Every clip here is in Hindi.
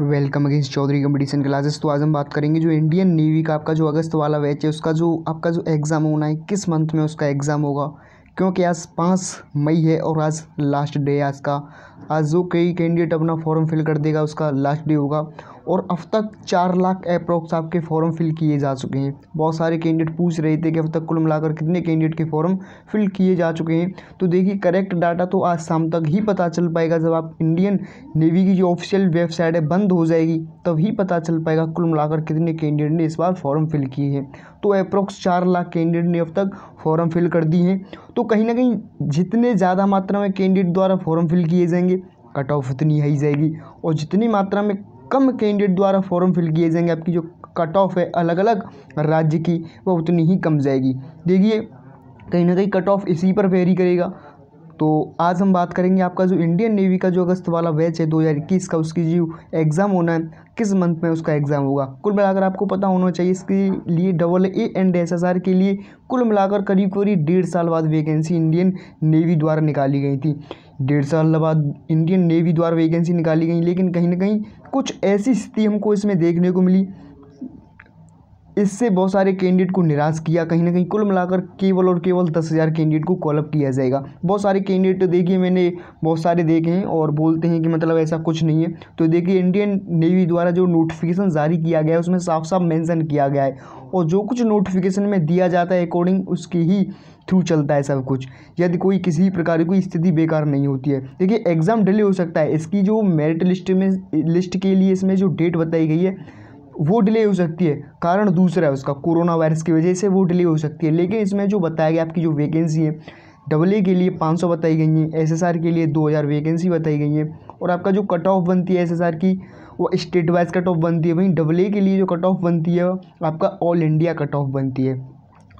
welcome again Chaudhary competition classes तो आज हम बात करेंगे जो इंडियन नेवी का आपका जो अगस्त वाला बैच है उसका जो आपका जो एग्ज़ाम होना है किस मंथ में उसका एग्ज़ाम होगा क्योंकि आज पाँच मई है और आज लास्ट डे है आज का आज जो कई कैंडिडेट अपना फॉर्म फिल कर देगा उसका लास्ट डे होगा और अब तक चार लाख अप्रोक्स आपके फॉर्म फिल किए जा चुके हैं बहुत सारे कैंडिडेट पूछ रहे थे कि अब तक कुल मिलाकर कितने कैंडिडेट के फॉर्म फिल किए जा चुके हैं तो देखिए करेक्ट डाटा तो आज शाम तक ही पता चल पाएगा जब आप इंडियन नेवी की जो ऑफिशियल वेबसाइट है बंद हो जाएगी तभी पता चल पाएगा कुल मिलाकर कितने कैंडिडेट ने इस बार फॉर्म फिल किए हैं तो अप्रोक्स चार लाख कैंडिडेट ने अब तक फॉर्म फिल कर दिए हैं तो कहीं ना कहीं जितने ज़्यादा मात्रा में कैंडिडेट द्वारा फॉर्म फिल किए जाएंगे कट ऑफ उतनी आई जाएगी और जितनी मात्रा में कम कैंडिडेट द्वारा फॉर्म फिल किए जाएंगे आपकी जो कट ऑफ है अलग अलग राज्य की वह उतनी ही कम जाएगी देखिए कहीं ना कहीं कट ऑफ इसी पर वेरी करेगा तो आज हम बात करेंगे आपका जो इंडियन नेवी का जो अगस्त वाला बैच है दो हज़ार इक्कीस का उसकी जो एग्ज़ाम होना है किस मंथ में उसका एग्ज़ाम होगा कुल मिलाकर आपको पता होना चाहिए इसके लिए double A and S S R के लिए कुल मिलाकर करीब करीब डेढ़ साल बाद वैकेंसी इंडियन नेवी द्वारा निकाली गई थी डेढ़ साल बाद इंडियन नेवी द्वारा वैकेंसी निकाली गई लेकिन कहीं ना कहीं कुछ ऐसी स्थिति हमको इसमें देखने को मिली इससे बहुत सारे कैंडिडेट को निराश किया कहीं ना कहीं कुल मिलाकर केवल और केवल दस हज़ार कैंडिडेट को कॉलअप किया जाएगा बहुत सारे कैंडिडेट तो देखिए मैंने बहुत सारे देखे हैं और बोलते हैं कि मतलब ऐसा कुछ नहीं है तो देखिए इंडियन नेवी द्वारा जो नोटिफिकेशन जारी किया गया है उसमें साफ साफ मेंशन किया गया है और जो कुछ नोटिफिकेशन में दिया जाता है अकॉर्डिंग उसके ही थ्रू चलता है सब कुछ यदि कोई किसी प्रकार की स्थिति बेकार नहीं होती है देखिए एग्ज़ाम डिले हो सकता है इसकी जो मेरिट लिस्ट में लिस्ट के लिए इसमें जो डेट बताई गई है वो डिले हो सकती है कारण दूसरा है उसका कोरोना वायरस की वजह से वो डिले हो सकती है लेकिन इसमें जो बताया गया आपकी जो वैकेंसी है डबल ए के लिए 500 बताई गई हैं एसएसआर के लिए 2000 वैकेंसी बताई गई हैं और आपका जो कट ऑफ बनती है एसएसआर की वो स्टेट वाइज कट ऑफ बनती है वहीं डबल ए के लिए जो कट ऑफ बनती है आपका ऑल इंडिया कट ऑफ बनती है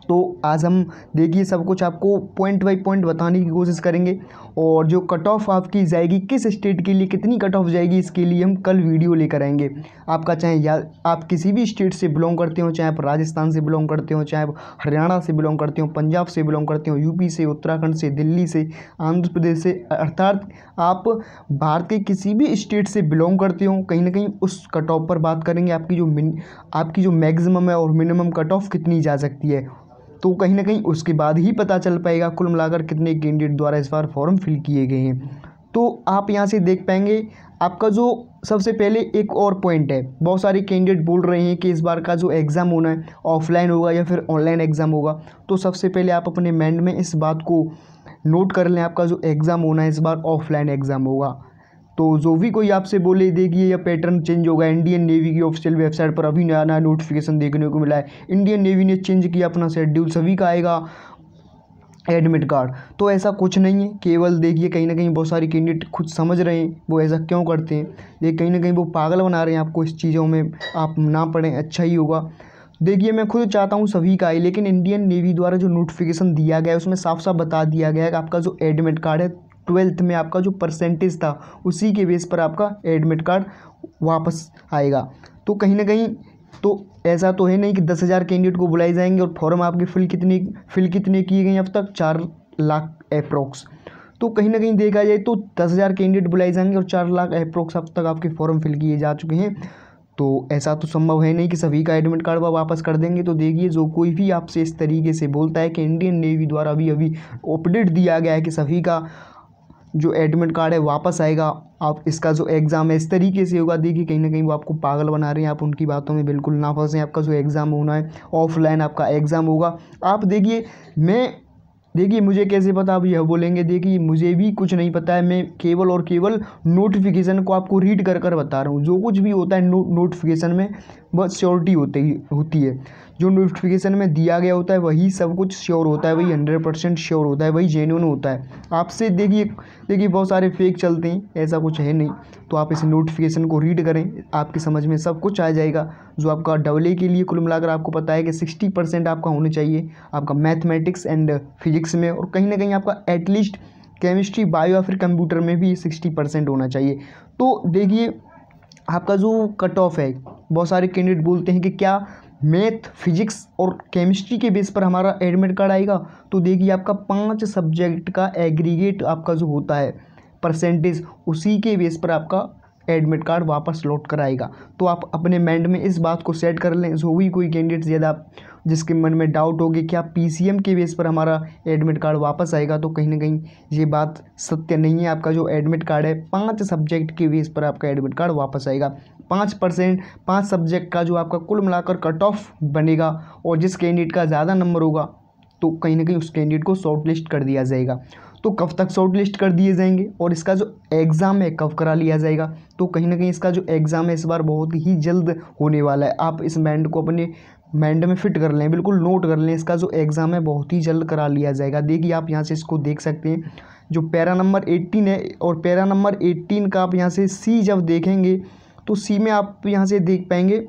तो आज हम देखिए सब कुछ आपको पॉइंट बाई पॉइंट बताने की कोशिश करेंगे और जो कट ऑफ आपकी जाएगी किस स्टेट के लिए कितनी कट ऑफ जाएगी इसके लिए हम कल वीडियो लेकर आएंगे आपका चाहे या आप किसी भी स्टेट से बिलोंग करते हो चाहे आप राजस्थान से बिलोंग करते हो चाहे आप हरियाणा से बिलोंग करते हो पंजाब से बिलोंग करते हो यूपी से उत्तराखंड से दिल्ली से आंध्र प्रदेश से अर्थात आप भारत के किसी भी स्टेट से बिलोंग करते हो कहीं ना कहीं उस कट ऑफ पर बात करेंगे आपकी जो मिन आपकी जो मैगजिमम है और मिनिमम कट ऑफ कितनी जा सकती है तो कहीं ना कहीं उसके बाद ही पता चल पाएगा कुल मिलाकर कितने कैंडिडेट द्वारा इस बार फॉर्म फिल किए गए हैं तो आप यहाँ से देख पाएंगे आपका जो सबसे पहले एक और पॉइंट है बहुत सारे कैंडिडेट बोल रहे हैं कि इस बार का जो एग्ज़ाम होना है ऑफलाइन होगा या फिर ऑनलाइन एग्ज़ाम होगा तो सबसे पहले आप अपने माइंड में इस बात को नोट कर लें आपका जो एग्ज़ाम होना है इस बार ऑफलाइन एग्ज़ाम होगा तो जो भी कोई आपसे बोले देखिए यह पैटर्न चेंज होगा इंडियन नेवी की ऑफिशियल वेबसाइट पर अभी नया नया नोटिफिकेशन देखने को मिला है इंडियन नेवी ने चेंज किया अपना शेड्यूल सभी का आएगा एडमिट कार्ड तो ऐसा कुछ नहीं है केवल देखिए कहीं ना कहीं बहुत सारे कैंडिडेट खुद समझ रहे हैं वो ऐसा क्यों करते हैं ये कहीं ना कहीं वो पागल बना रहे हैं आपको इस चीज़ों में आप ना पढ़ें अच्छा ही होगा देखिए मैं खुद चाहता हूँ सभी का ही लेकिन इंडियन नेवी द्वारा जो नोटिफिकेशन दिया गया है उसमें साफ साफ बता दिया गया है कि आपका जो एडमिट कार्ड है ट्वेल्थ में आपका जो परसेंटेज था उसी के बेस पर आपका एडमिट कार्ड वापस आएगा तो कहीं ना कहीं तो ऐसा तो है नहीं कि दस हज़ार कैंडिडेट को बुलाए जाएंगे और फॉर्म आपके फिल कितने फिल कितने किए गए अब तक चार लाख अप्रोक्स तो कहीं ना कहीं देखा जाए तो दस हज़ार कैंडिडेट बुलाए जाएंगे और चार लाख अप्रोक्स अब तक आपके फॉर्म फिल किए जा चुके हैं तो ऐसा तो संभव है नहीं कि सभी का एडमिट कार्ड वापस कर देंगे तो देखिए जो कोई भी आपसे इस तरीके से बोलता है कि इंडियन नेवी द्वारा भी अभी अपडेट दिया गया है कि सभी का जो एडमिट कार्ड है वापस आएगा आप इसका जो एग्ज़ाम है इस तरीके से होगा देखिए कहीं ना कहीं वो आपको पागल बना रहे हैं आप उनकी बातों में बिल्कुल ना फंसें आपका जो एग्ज़ाम होना है ऑफलाइन आपका एग्ज़ाम होगा आप देखिए मैं देखिए मुझे कैसे पता आप यह बोलेंगे देखिए मुझे भी कुछ नहीं पता है मैं केवल और केवल नोटिफिकेशन को आपको रीड कर कर बता रहा हूँ जो कुछ भी होता है नो, नोटिफिकेशन में वह श्योरिटी होती होती है जो नोटिफिकेशन में दिया गया होता है वही सब कुछ श्योर होता है वही हंड्रेड परसेंट श्योर होता है वही जेन्यून होता है आपसे देखिए देखिए बहुत सारे फेक चलते हैं ऐसा कुछ है नहीं तो आप इस नोटिफिकेशन को रीड करें आपकी समझ में सब कुछ आ जाएगा जो आपका डबल ए के लिए कुल मिलाकर आपको पता है कि सिक्सटी परसेंट आपका होना चाहिए आपका मैथमेटिक्स एंड फिजिक्स में और कहीं ना कहीं आपका एटलीस्ट केमिस्ट्री बायो या फिर कंप्यूटर में भी सिक्सटी परसेंट होना चाहिए तो देखिए आपका जो कट ऑफ है बहुत सारे कैंडिडेट बोलते हैं कि क्या मैथ फिजिक्स और केमिस्ट्री के बेस पर हमारा एडमिट कार्ड आएगा तो देखिए आपका पांच सब्जेक्ट का एग्रीगेट आपका जो होता है परसेंटेज उसी के बेस पर आपका एडमिट कार्ड वापस लौट कर आएगा तो आप अपने माइंड में इस बात को सेट कर लें जो भी कोई कैंडिडेट ज़्यादा जिसके मन में डाउट होगी क्या पीसीएम के बेस पर हमारा एडमिट कार्ड वापस आएगा तो कहीं ना कहीं ये बात सत्य नहीं है आपका जो एडमिट कार्ड है पाँच सब्जेक्ट के बेस पर आपका एडमिट कार्ड वापस आएगा पाँच परसेंट पाँच सब्जेक्ट का जो आपका कुल मिलाकर कट ऑफ बनेगा और जिस कैंडिडेट का ज़्यादा नंबर होगा तो कहीं ना कहीं उस कैंडिडेट को शॉर्ट लिस्ट कर दिया जाएगा तो कब तक शॉर्ट लिस्ट कर दिए जाएंगे और इसका जो एग्ज़ाम है कब करा लिया जाएगा तो कहीं ना कहीं इसका जो एग्ज़ाम है इस बार बहुत ही जल्द होने वाला है आप इस बैंड को अपने माइंड में फिट कर लें बिल्कुल नोट कर लें इसका जो एग्ज़ाम है बहुत ही जल्द करा लिया जाएगा देखिए आप यहाँ से इसको देख सकते हैं जो पैरा नंबर एट्टीन है और पैरा नंबर एट्टीन का आप यहाँ से सी जब देखेंगे तो सी में आप यहाँ से देख पाएंगे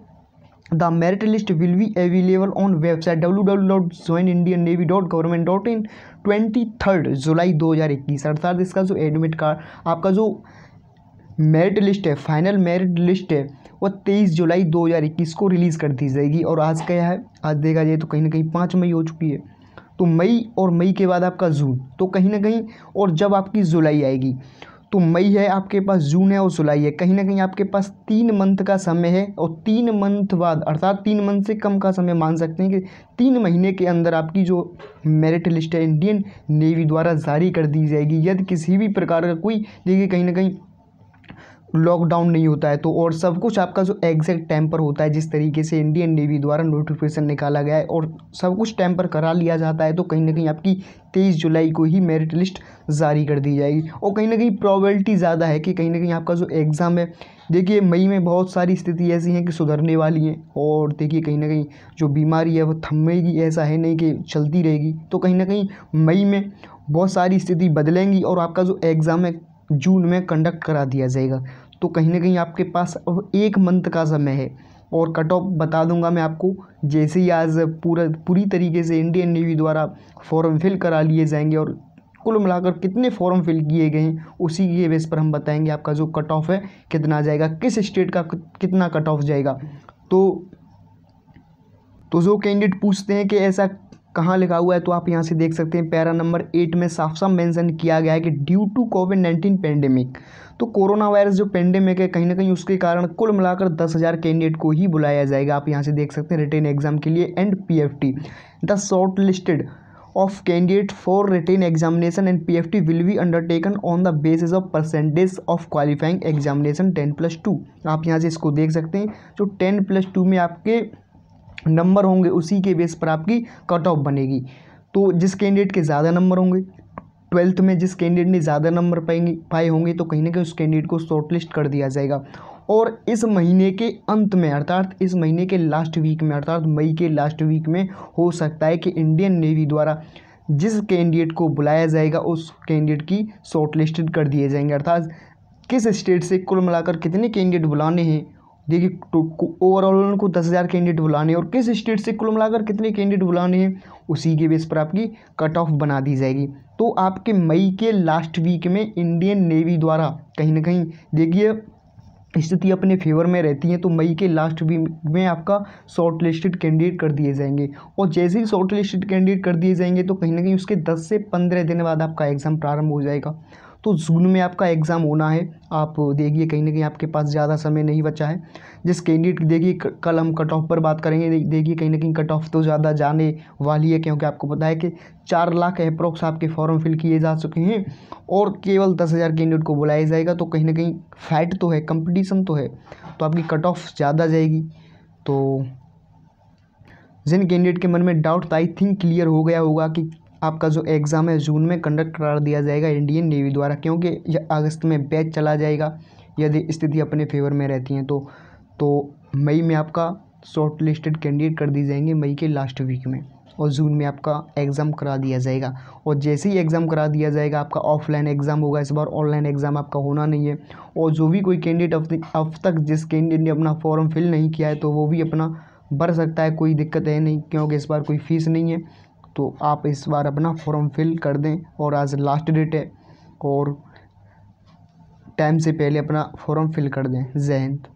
the merit list will be on website W W dot merit Indian navy dot government dot in twenty third July दो हज़ार इक्कीस अर्थात इसका जो एडमिट कार्ड आपका जो मेरिट लिस्ट है फाइनल मेरिट लिस्ट है वो तेईस जुलाई दो हज़ार इक्कीस को रिलीज़ कर दी जाएगी और आज क्या है आज देखा जाए तो कहीं ना कहीं पाँच मई हो चुकी है तो मई और मई के बाद आपका जून तो कहीं ना कहीं और जब आपकी जुलाई आएगी तो मई है आपके पास जून है और जुलाई है कहीं ना कहीं आपके पास तीन मंथ का समय है और तीन मंथ बाद अर्थात तीन मंथ से कम का समय मान सकते हैं कि तीन महीने के अंदर आपकी जो मेरिट लिस्ट है इंडियन नेवी द्वारा जारी कर दी जाएगी यदि किसी भी प्रकार का कोई देखिए कहीं ना कहीं लॉकडाउन नहीं होता है तो और सब कुछ आपका जो एग्जैक्ट टाइम पर होता है जिस तरीके से इंडियन नेवी द्वारा नोटिफिकेशन निकाला गया है और सब कुछ टाइम पर करा लिया जाता है तो कहीं ना कहीं आपकी तेईस जुलाई को ही मेरिट लिस्ट जारी कर दी जाएगी और कहीं ना कहीं प्रॉबलिटी ज़्यादा है कि कहीं ना कहीं आपका जो एग्ज़ाम है देखिए मई में बहुत सारी स्थिति ऐसी हैं कि सुधरने वाली हैं और देखिए कहीं ना कहीं जो बीमारी है वो थमेगी ऐसा है नहीं कि चलती रहेगी तो कहीं ना कहीं मई में बहुत सारी स्थिति बदलेंगी और आपका जो एग्ज़ाम है जून में कंडक्ट करा दिया जाएगा तो कहीं ना कहीं आपके पास अब एक मंथ का समय है और कट ऑफ बता दूंगा मैं आपको जैसे ही आज पूरा पूरी तरीके से इंडियन नेवी द्वारा फॉर्म फिल करा लिए जाएंगे और कुल मिलाकर कितने फॉर्म फिल किए गए हैं उसी के बेस पर हम बताएंगे आपका जो कट ऑफ है कितना जाएगा किस स्टेट का कितना कट ऑफ जाएगा तो तो जो कैंडिडेट पूछते हैं कि ऐसा कहाँ लिखा हुआ है तो आप यहाँ से देख सकते हैं पैरा नंबर एट में साफ साफ मेंशन किया गया है कि due to Covid nineteen pandemic तो कोरोना वायरस जो पेंडेमिक है कहीं ना कहीं उसके कारण कुल मिलाकर दस हज़ार कैंडिडेट को ही बुलाया जाएगा आप यहाँ से देख सकते हैं रिटेन एग्जाम के लिए and P F T the shortlisted of candidate for return examination and P F T will be undertaken on the basis of percentage of qualifying examination ten plus two आप यहाँ से इसको देख सकते हैं जो टेन प्लस टू में आपके नंबर होंगे उसी के बेस पर आपकी कट ऑफ बनेगी तो जिस कैंडिडेट के ज़्यादा नंबर होंगे ट्वेल्थ में जिस कैंडिडेट ने ज़्यादा नंबर पाएंगे पाए होंगे तो कहीं ना कहीं उस कैंडिडेट को शॉर्टलिस्ट कर दिया जाएगा और इस महीने के अंत में अर्थात इस महीने के लास्ट वीक में अर्थात मई के लास्ट वीक में हो सकता है कि इंडियन नेवी द्वारा जिस कैंडिडेट को बुलाया जाएगा उस कैंडिडेट की शॉर्टलिस्टेड कर दिए जाएंगे अर्थात किस स्टेट से कुल मिलाकर कितने कैंडिडेट बुलाने हैं देखिए ओवरऑल तो उनको दस हज़ार कैंडिडेट बुलाने और किस स्टेट से कुल मिलाकर कितने कैंडिडेट बुलाने हैं उसी के बेस पर आपकी कट ऑफ बना दी जाएगी तो आपके मई के लास्ट वीक में इंडियन नेवी द्वारा कहीं ना कहीं देखिए स्थिति अपने फेवर में रहती है तो मई के लास्ट वीक में आपका शॉर्ट लिस्टेड कैंडिडेट कर दिए जाएंगे और जैसे ही शॉर्ट लिस्टेड कैंडिडेट कर दिए जाएंगे तो कहीं ना कहीं उसके दस से पंद्रह दिन बाद आपका एग्ज़ाम प्रारंभ हो जाएगा तो जून में आपका एग्ज़ाम होना है आप देखिए कहीं ना कहीं आपके पास ज़्यादा समय नहीं बचा है जिस कैंडिडेट देखिए कल हम कट ऑफ पर बात करेंगे देखिए कहीं ना कहीं कट ऑफ तो ज़्यादा जाने वाली है क्योंकि आपको पता है कि चार लाख अप्रोक्स आपके फॉर्म फिल किए जा चुके हैं और केवल दस हज़ार कैंडिडेट को बुलाया जाएगा तो कहीं ना कहीं फैट तो है कंपटीशन तो है तो आपकी कट ऑफ ज़्यादा जाएगी तो जिन कैंडिडेट के मन में डाउट था आई थिंक क्लियर हो गया होगा कि आपका जो एग्ज़ाम है जून में कंडक्ट करा दिया जाएगा इंडियन नेवी द्वारा क्योंकि यह अगस्त में बैच चला जाएगा यदि स्थिति अपने फेवर में रहती हैं तो तो मई में आपका शॉर्ट लिस्टेड कैंडिडेट कर दिए जाएंगे मई के लास्ट वीक में और जून में आपका एग्ज़ाम करा दिया जाएगा और जैसे ही एग्ज़ाम करा दिया जाएगा आपका ऑफलाइन एग्ज़ाम होगा इस बार ऑनलाइन एग्ज़ाम आपका होना नहीं है और जो भी कोई कैंडिडेट अब तक जिस कैंडिडेट ने अपना फॉर्म फिल नहीं किया है तो वो भी अपना भर सकता है कोई दिक्कत है नहीं क्योंकि इस बार कोई फीस नहीं है तो आप इस बार अपना फॉर्म फिल कर दें और आज लास्ट डेट है और टाइम से पहले अपना फॉर्म फिल कर दें जैन हिंद